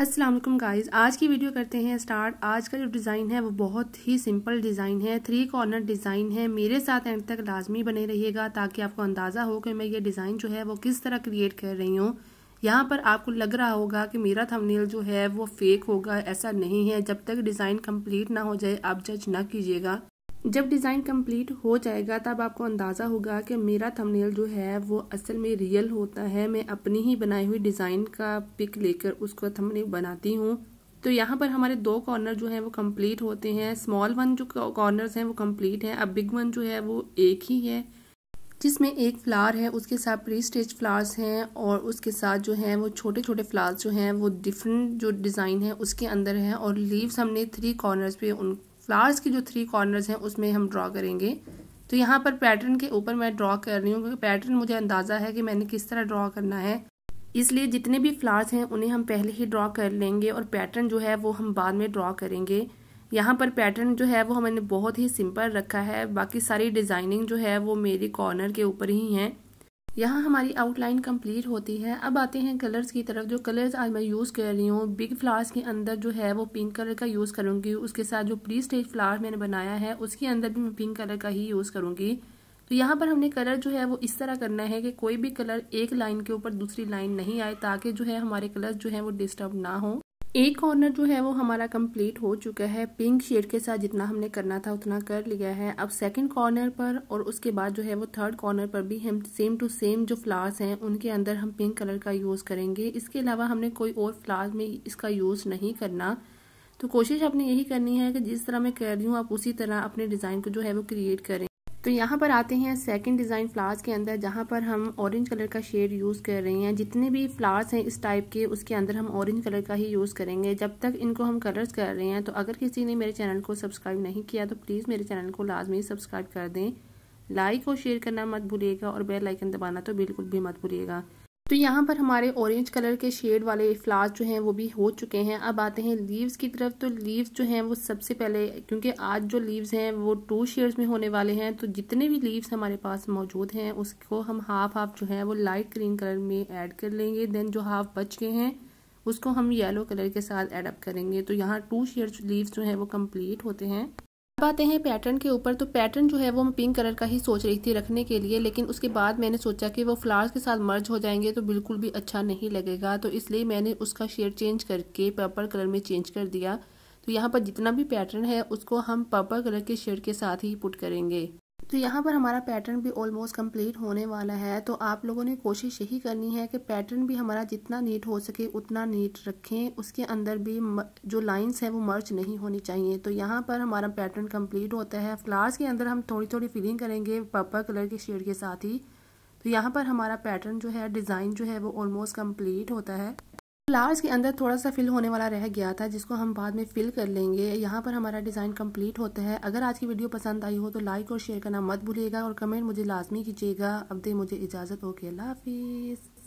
अस्सलाम वालेकुम गाइस आज की वीडियो करते हैं स्टार्ट आज का जो डिज़ाइन है वो बहुत ही सिंपल डिज़ाइन है थ्री कॉर्नर डिज़ाइन है मेरे साथ एंड तक लाजमी बने रहिएगा ताकि आपको अंदाज़ा हो कि मैं ये डिज़ाइन जो है वो किस तरह क्रिएट कर रही हूँ यहाँ पर आपको लग रहा होगा कि मेरा थंबनेल जो है वो फेक होगा ऐसा नहीं है जब तक डिज़ाइन कम्प्लीट ना हो जाए आप जज ना कीजिएगा जब डिज़ाइन कंप्लीट हो जाएगा तब आपको अंदाज़ा होगा कि मेरा थंबनेल जो है वो असल में रियल होता है मैं अपनी ही बनाई हुई डिज़ाइन का पिक लेकर उसको थंबनेल बनाती हूँ तो यहाँ पर हमारे दो कॉर्नर जो हैं वो कंप्लीट होते हैं स्मॉल वन जो कॉर्नर्स हैं वो कंप्लीट हैं अब बिग वन जो है वो एक ही है जिसमें एक फ्लावर है उसके साथ प्री स्टेज फ्लावर्स हैं और उसके साथ जो हैं वो छोटे छोटे फ्लावर्स जो हैं वो डिफरेंट जो डिज़ाइन है उसके अंदर हैं और लीव्स हमने थ्री कॉर्नर्स पे उन फ्लावर्स के जो थ्री कॉर्नर्स हैं उसमें हम ड्रॉ करेंगे तो यहाँ पर पैटर्न के ऊपर मैं ड्रॉ कर रही हूँ क्योंकि पैटर्न मुझे अंदाज़ा है कि मैंने किस तरह ड्रॉ करना है इसलिए जितने भी फ्लावर्स हैं उन्हें हम पहले ही ड्रॉ कर लेंगे और पैटर्न जो है वो हम बाद में ड्रॉ करेंगे यहाँ पर पैटर्न जो है वो हमने बहुत ही सिंपल रखा है बाकी सारी डिज़ाइनिंग जो है वो मेरी कॉर्नर के ऊपर ही है यहाँ हमारी आउटलाइन कंप्लीट होती है अब आते हैं कलर्स की तरफ जो कलर्स आज मैं यूज़ कर रही हूँ बिग फ्लावर्स के अंदर जो है वो पिंक कलर का यूज़ करूँगी उसके साथ जो प्री स्टेज फ्लावर मैंने बनाया है उसके अंदर भी मैं पिंक कलर का ही यूज़ करूँगी तो यहाँ पर हमने कलर जो है वो इस तरह करना है कि कोई भी कलर एक लाइन के ऊपर दूसरी लाइन नहीं आए ताकि जो है हमारे कलर्स जो है वो डिस्टर्ब ना हो एक कॉर्नर जो है वो हमारा कंप्लीट हो चुका है पिंक शेड के साथ जितना हमने करना था उतना कर लिया है अब सेकंड कॉर्नर पर और उसके बाद जो है वो थर्ड कॉर्नर पर भी हम सेम टू सेम जो फ्लावर्स हैं उनके अंदर हम पिंक कलर का यूज़ करेंगे इसके अलावा हमने कोई और फ्लावर्स में इसका यूज़ नहीं करना तो कोशिश आपने यही करनी है कि जिस तरह मैं कर रही हूँ आप उसी तरह अपने डिज़ाइन को जो है वो क्रिएट करें तो यहाँ पर आते हैं सेकंड डिज़ाइन फ्लावर्स के अंदर जहाँ पर हम ऑरेंज कलर का शेड यूज़ कर रहे हैं जितने भी फ्लावर्स हैं इस टाइप के उसके अंदर हम ऑरेंज कलर का ही यूज़ करेंगे जब तक इनको हम कलर्स कर रहे हैं तो अगर किसी ने मेरे चैनल को सब्सक्राइब नहीं किया तो प्लीज़ मेरे चैनल को लाजमी सब्सक्राइब कर दें लाइक और शेयर करना मत भूलिएगा और बेल आइकन दबाना तो बिल्कुल भी मत भूलिएगा तो यहाँ पर हमारे ऑरेंज कलर के शेड वाले फ्लावर्स जो हैं वो भी हो चुके हैं अब आते हैं लीव्स की तरफ तो लीव्स जो हैं वो सबसे पहले क्योंकि आज जो लीव्स हैं वो टू शेड्स में होने वाले हैं तो जितने भी लीव्स हमारे पास मौजूद हैं उसको हम हाफ हाफ जो है वो लाइट ग्रीन कलर में ऐड कर लेंगे देन जो हाफ बच गए हैं उसको हम येलो कलर के साथ एडअप करेंगे तो यहाँ टू शेड्स लीव्स जो हैं वो कम्प्लीट होते हैं अब आते हैं पैटर्न के ऊपर तो पैटर्न जो है वो मैं पिंक कलर का ही सोच रही थी रखने के लिए लेकिन उसके बाद मैंने सोचा कि वो फ्लावर्स के साथ मर्ज हो जाएंगे तो बिल्कुल भी अच्छा नहीं लगेगा तो इसलिए मैंने उसका शेड चेंज करके पर्पल कलर में चेंज कर दिया तो यहाँ पर जितना भी पैटर्न है उसको हम पर्पल कलर के शेड के साथ ही पुट करेंगे तो यहाँ पर हमारा पैटर्न भी ऑलमोस्ट कंप्लीट होने वाला है तो आप लोगों ने कोशिश यही करनी है कि पैटर्न भी हमारा जितना नीट हो सके उतना नीट रखें उसके अंदर भी जो लाइंस हैं वो मर्च नहीं होनी चाहिए तो यहाँ पर हमारा पैटर्न कंप्लीट होता है फ्लावर्स के अंदर हम थोड़ी थोड़ी फिलिंग करेंगे पर्पल कलर के शेड के साथ ही तो यहाँ पर हमारा पैटर्न जो है डिज़ाइन जो है वो ऑलमोस्ट कम्प्लीट होता है फ्लावर्स के अंदर थोड़ा सा फिल होने वाला रह गया था जिसको हम बाद में फिल कर लेंगे यहाँ पर हमारा डिज़ाइन कंप्लीट होता है अगर आज की वीडियो पसंद आई हो तो लाइक और शेयर करना मत भूलिएगा और कमेंट मुझे लाजमी कीजिएगा अब दे मुझे इजाज़त ओके अल्लाह हाफिज़